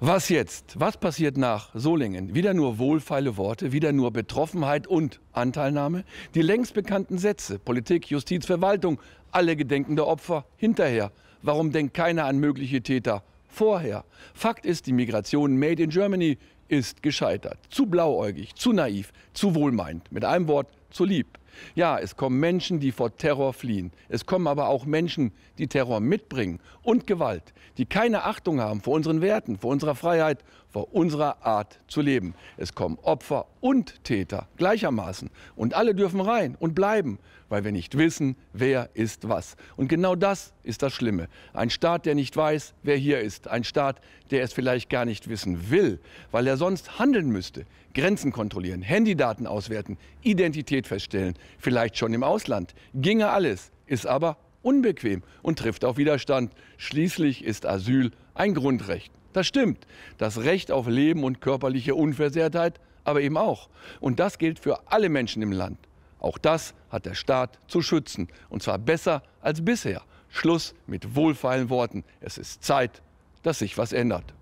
Was jetzt? Was passiert nach Solingen? Wieder nur wohlfeile Worte, wieder nur Betroffenheit und Anteilnahme. Die längst bekannten Sätze, Politik, Justiz, Verwaltung, alle gedenken der Opfer hinterher. Warum denkt keiner an mögliche Täter vorher? Fakt ist, die Migration Made in Germany ist gescheitert. Zu blauäugig, zu naiv, zu wohlmeint. Mit einem Wort, zu lieb. Ja, es kommen Menschen, die vor Terror fliehen. Es kommen aber auch Menschen, die Terror mitbringen und Gewalt, die keine Achtung haben vor unseren Werten, vor unserer Freiheit, vor unserer Art zu leben. Es kommen Opfer und Täter gleichermaßen. Und alle dürfen rein und bleiben, weil wir nicht wissen, wer ist was. Und genau das ist das Schlimme. Ein Staat, der nicht weiß, wer hier ist. Ein Staat, der es vielleicht gar nicht wissen will, weil er sonst handeln müsste. Grenzen kontrollieren, Handydaten auswerten, Identität feststellen, vielleicht schon im Ausland. Ginge alles, ist aber unbequem und trifft auf Widerstand. Schließlich ist Asyl ein Grundrecht. Das stimmt. Das Recht auf Leben und körperliche Unversehrtheit aber eben auch. Und das gilt für alle Menschen im Land. Auch das hat der Staat zu schützen. Und zwar besser als bisher. Schluss mit wohlfeilen Worten. Es ist Zeit, dass sich was ändert.